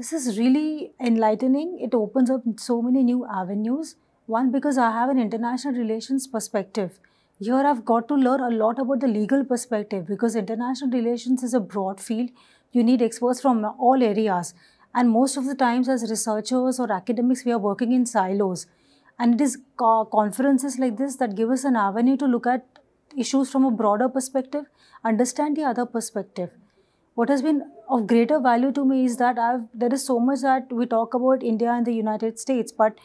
this is really enlightening. It opens up so many new avenues. One, because I have an international relations perspective. Here I've got to learn a lot about the legal perspective because international relations is a broad field. You need experts from all areas. And most of the times as researchers or academics, we are working in silos. And it is conferences like this that give us an avenue to look at issues from a broader perspective, understand the other perspective what has been of greater value to me is that I've, there is so much that we talk about India and the United States, but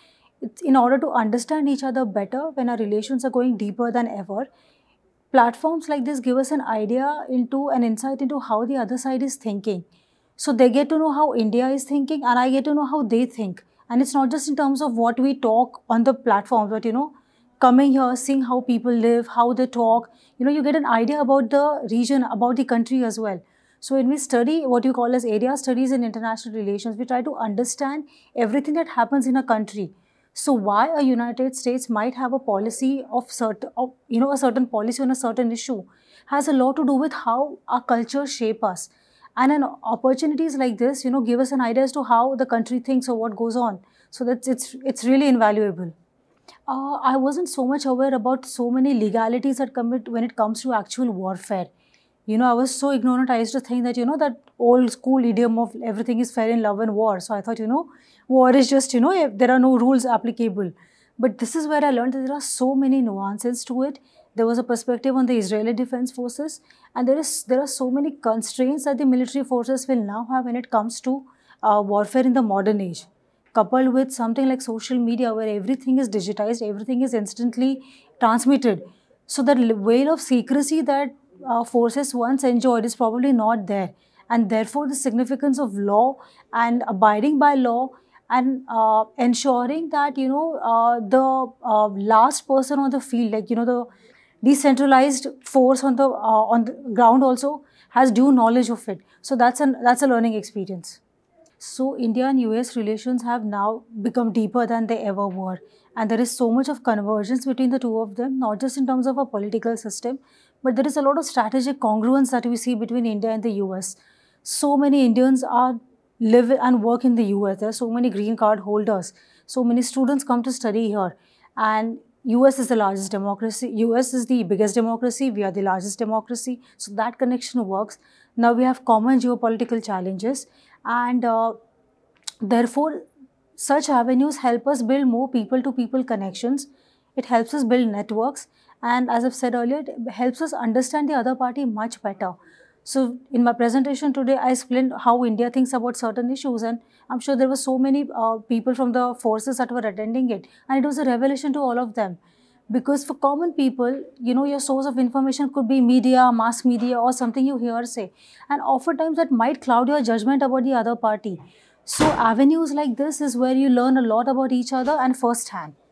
in order to understand each other better when our relations are going deeper than ever, platforms like this give us an idea into an insight into how the other side is thinking. So they get to know how India is thinking and I get to know how they think. And it's not just in terms of what we talk on the platform, but you know, coming here, seeing how people live, how they talk, you know, you get an idea about the region, about the country as well. So when we study what you call as area studies in international relations, we try to understand everything that happens in a country. So why a United States might have a policy of certain, of, you know, a certain policy on a certain issue has a lot to do with how our culture shape us. And an opportunities like this, you know, give us an idea as to how the country thinks or what goes on. So that's it's it's really invaluable. Uh, I wasn't so much aware about so many legalities that come when it comes to actual warfare you know, I was so ignorant. I used to think that, you know, that old school idiom of everything is fair in love and war. So I thought, you know, war is just, you know, there are no rules applicable. But this is where I learned that there are so many nuances to it. There was a perspective on the Israeli defense forces, and there is there are so many constraints that the military forces will now have when it comes to uh, warfare in the modern age. Coupled with something like social media, where everything is digitized, everything is instantly transmitted. So the veil of secrecy that uh, forces once enjoyed is probably not there. And therefore, the significance of law and abiding by law and uh, ensuring that, you know, uh, the uh, last person on the field, like, you know, the decentralized force on the, uh, on the ground also has due knowledge of it. So that's, an, that's a learning experience. So India and US relations have now become deeper than they ever were. And there is so much of convergence between the two of them, not just in terms of a political system, but there is a lot of strategic congruence that we see between India and the US. So many Indians are live and work in the US. There are so many green card holders. So many students come to study here. And US is the largest democracy. US is the biggest democracy. We are the largest democracy. So that connection works. Now we have common geopolitical challenges. And uh, therefore, such avenues help us build more people to people connections. It helps us build networks and as I've said earlier, it helps us understand the other party much better. So in my presentation today, I explained how India thinks about certain issues and I'm sure there were so many uh, people from the forces that were attending it and it was a revelation to all of them. Because for common people, you know, your source of information could be media, mass media or something you hear say. And oftentimes that might cloud your judgment about the other party. So avenues like this is where you learn a lot about each other and firsthand.